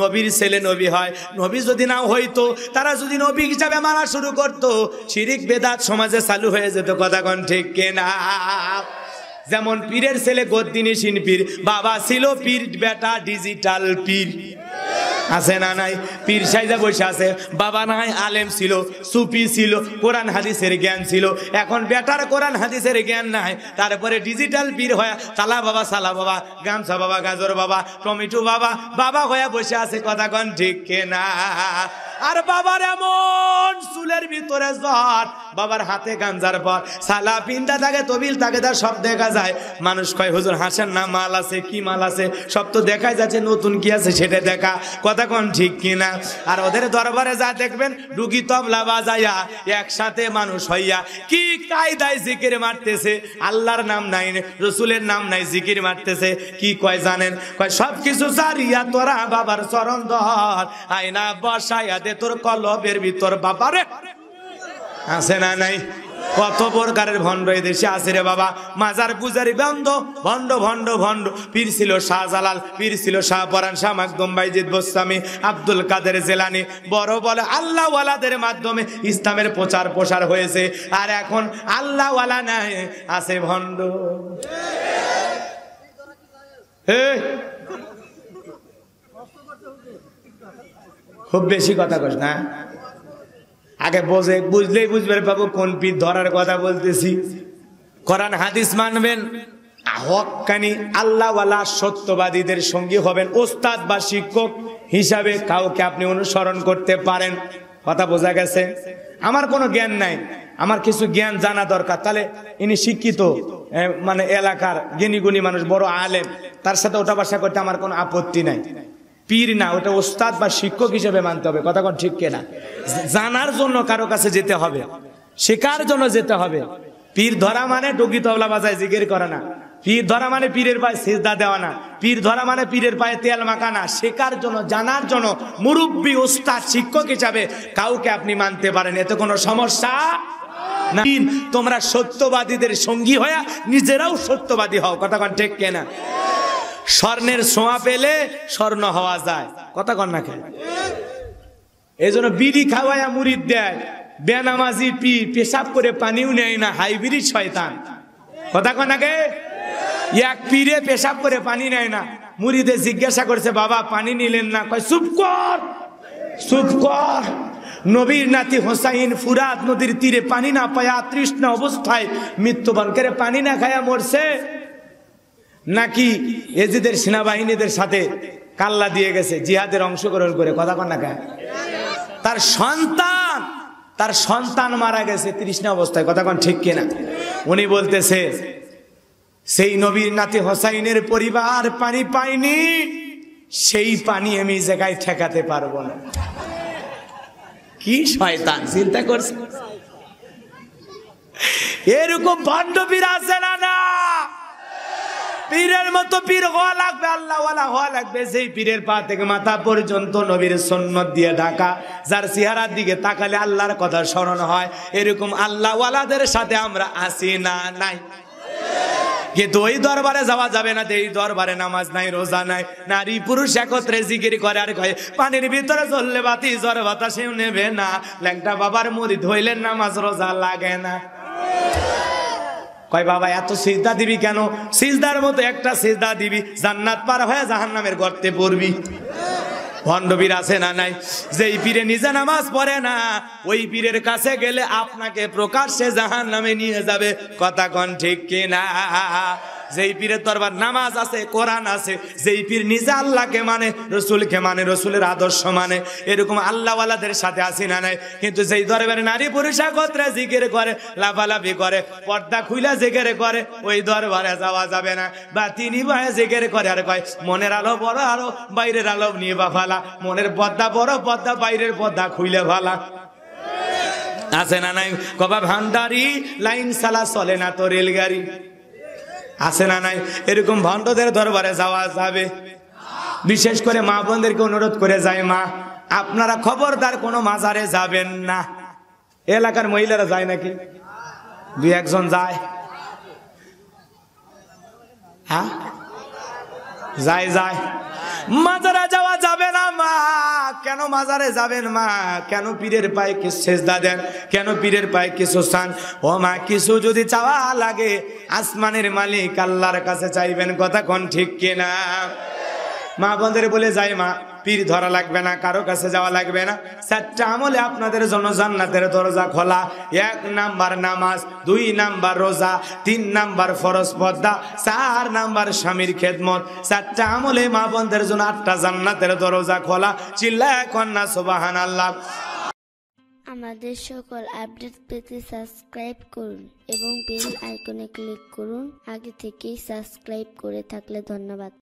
নবীর ছেলে নবী হয় নবী যদি নাও হইতো তারা যদি নবী হিসাবে মানা শুরু করত শিরিক বেদাত সমাজে চালু হয়ে যেত কথা কন ঠিক কেনা যেমন পীরের ছেলে গদ্দিনী সিনপীর বাবা ছিল পীর বেটা ডিজিটাল পীর আছে না নাই পীর সাইজা বসে আছে বাবা নাই আলেম ছিল সুপি ছিল কোরআন হাদিসের জ্ঞান ছিল এখন বেটার কোরআন হাদিসের জ্ঞান নাই তারপরে ডিজিটাল পীর হয়ে তালা বাবা সালা বাবা গামছা বাবা গাজর বাবা টমেটো বাবা বাবা হয়ে বসে আছে কথা কন ঠিক কেনা আর বাবার এমন চুলের ভিতরে জট বাবার হাতে গাঞ্জার পর সালা পিন্দা থাকে তবিল থাকে তার সব দেখা যায় মানুষ কয় হুজুর হাসেন না মাল আছে কি মাল আছে সব তো দেখাই যাচ্ছে নতুন কি আছে সেটা দেখা কথা কোন ঠিক কিনা আর ওদের দরবারে যা দেখবেন ডুগি তবলা বাজাইয়া একসাথে মানুষ হইয়া কি কায়দায় জিকির মারতেছে আল্লাহর নাম নাই রসুলের নাম নাই জিকির মারতেছে কি কয় জানেন কয় সব কিছু সারিয়া তোরা বাবার চরণ ধর আয়না বসাইয়া দে তোর কলবের ভিতর বাবারে আছে না নাই কত প্রকারের ভণ্ড দেশে আছে রে বাবা মাজার পূজারি বন্ধ ভণ্ড ভণ্ড ভণ্ড পীর ছিল জালাল পীর ছিল শাহপরান শাহ মাকদম বাইজিদ গোস্বামী আব্দুল কাদের জেলানি বড় বলে আল্লাহওয়ালাদের মাধ্যমে ইসলামের প্রচার প্রসার হয়েছে আর এখন আল্লাহওয়ালা নাই আছে ভণ্ড হে খুব বেশি কথা কস না আগে বোঝে বুঝলেই বুঝবে বাবু কোন পি ধরার কথা বলতেছি করান হাদিস মানবেন হকানি আল্লাহওয়ালা সত্যবাদীদের সঙ্গী হবেন ওস্তাদ বা শিক্ষক হিসাবে কাউকে আপনি অনুসরণ করতে পারেন কথা বোঝা গেছে আমার কোনো জ্ঞান নাই আমার কিছু জ্ঞান জানা দরকার তাহলে ইনি শিক্ষিত মানে এলাকার গিনিগুনি মানুষ বড় আলেম তার সাথে ওটা বাসা করতে আমার কোনো আপত্তি নাই পীর না ওটা ওস্তাদ বা শিক্ষক হিসেবে মানতে হবে কথা কোন ঠিক কেনা জানার জন্য কারো কাছে যেতে হবে শেখার জন্য যেতে হবে পীর ধরা মানে ডগি তবলা বাজায় জিগের করে না পীর ধরা মানে পীরের পায়ে সেজদা দেওয়া না পীর ধরা মানে পীরের পায়ে তেল মাখা না শেখার জন্য জানার জন্য মুরব্বী ওস্তাদ শিক্ষক হিসাবে কাউকে আপনি মানতে পারেন এতে কোনো সমস্যা তোমরা সত্যবাদীদের সঙ্গী হয়ে নিজেরাও সত্যবাদী হও কথা ঠিক কেনা স্বর্ণের সোয়া পেলে স্বর্ণ হওয়া যায় কথা কর না খেয়ে এই জন্য বিড়ি খাওয়াইয়া মুড়ির দেয় বেনামাজি পি পেশাব করে পানিও নেয় না হাইব্রিড শয়তান কথা কর না এক পিড়ে পেশাব করে পানি নেয় না মুড়িতে জিজ্ঞাসা করছে বাবা পানি নিলেন না কয় চুপ কর চুপ কর নবীর নাতি হোসাইন ফুরাত নদীর তীরে পানি না পায়া তৃষ্ণা অবস্থায় মৃত্যুবান করে পানি না খায়া মরছে নাকি এজিদের সেনাবাহিনীদের সাথে কাল্লা দিয়ে গেছে জিহাদের অংশগ্রহণ করে কথা কন্যা কে তার সন্তান তার সন্তান মারা গেছে তৃষ্ণা অবস্থায় কথা কন ঠিক কিনা উনি বলতেছে সেই নবীর নাতি হোসাইনের পরিবার পানি পাইনি সেই পানি আমি জায়গায় ঠেকাতে পারবো না কি শয়তান চিন্তা করছে এরকম ভণ্ডবীর আছে না না পীরের মতো পীর হওয়া লাগবে আল্লাহ ওয়ালা হওয়া লাগবে সেই পীরের পা থেকে মাথা পর্যন্ত নবীর সন্ন্যত দিয়ে ঢাকা যার চেহারার দিকে তাকালে আল্লাহর কথা স্মরণ হয় এরকম আল্লাহ ওয়ালাদের সাথে আমরা আসি না নাই কিন্তু ওই দরবারে যাওয়া যাবে না এই দরবারে নামাজ নাই রোজা নাই নারী পুরুষ একত্রে জিকির করে আর কয়ে পানির ভিতরে জ্বললে বাতি জ্বর বাতাসেও নেবে না ল্যাংটা বাবার মুড়ি ধইলেন নামাজ রোজা লাগে না কয় বাবা এত সিজদা দিবি কেন সিজদার মতো একটা সিজদা দিবি জান্নাত পার হয়ে জাহান্নামের গর্তে পড়বি ভণ্ডবীর আছে না নাই যেই পীরে নিজে নামাজ পড়ে না ওই পীরের কাছে গেলে আপনাকে প্রকাশ্যে জাহান নামে নিয়ে যাবে কথা কন ঠিক কিনা যেই পীরের দরবার নামাজ আছে কোরআন আছে যেই পীর নিজে আল্লাহকে মানে রসুলকে মানে রসুলের আদর্শ মানে এরকম আল্লাহওয়ালাদের সাথে আসি না নাই কিন্তু যেই দরবারে নারী পুরুষা কত্রে জিকির করে লাফালাফি করে পর্দা খুইলা জিকির করে ওই দরবারে যাওয়া যাবে না বা তিনি ভাই জিকির করে আর কয় মনের আলো বড় আলো বাইরের আলো নিয়ে বা ফালা মনের পর্দা বড় পর্দা বাইরের পর্দা খুইলে ফালা আছে না নাই কবা ভান্ডারি লাইন সালা চলে না তো রেলগাড়ি আসে না নাই এরকম ভণ্ডদের দরবারে যাওয়া যাবে বিশেষ করে মা বোনদেরকে অনুরোধ করে যায় মা আপনারা খবরদার কোনো মাজারে যাবেন না এলাকার মহিলারা যায় নাকি দুই একজন যায় হ্যাঁ যায় যায় মাজারা মাজারে যাবেন মা কেন পীরের পায়ে কি সেজদা দেন কেন পীরের পায়ে কিছু সান ও মা কিছু যদি চাওয়া লাগে আসমানের মালিক আল্লাহর কাছে চাইবেন কথা কোন ঠিক কিনা মা বন্ধের বলে যায় মা পীর ধরা লাগবে না কারো কাছে যাওয়া লাগবে না চারটা আমলে আপনাদের জন্য জান্নাতের দরজা খোলা এক নাম্বার নামাজ দুই নাম্বার রোজা তিন নাম্বার ফরজ পদ্মা চার নাম্বার স্বামীর খেদমত চারটা আমলে মা বোনদের জন্য আটটা জান্নাতের দরজা খোলা চিল্লা কন্যা সোবাহান আল্লাহ আমাদের সকল আপডেট পেতে সাবস্ক্রাইব করুন এবং বেল আইকনে ক্লিক করুন আগে থেকেই সাবস্ক্রাইব করে থাকলে ধন্যবাদ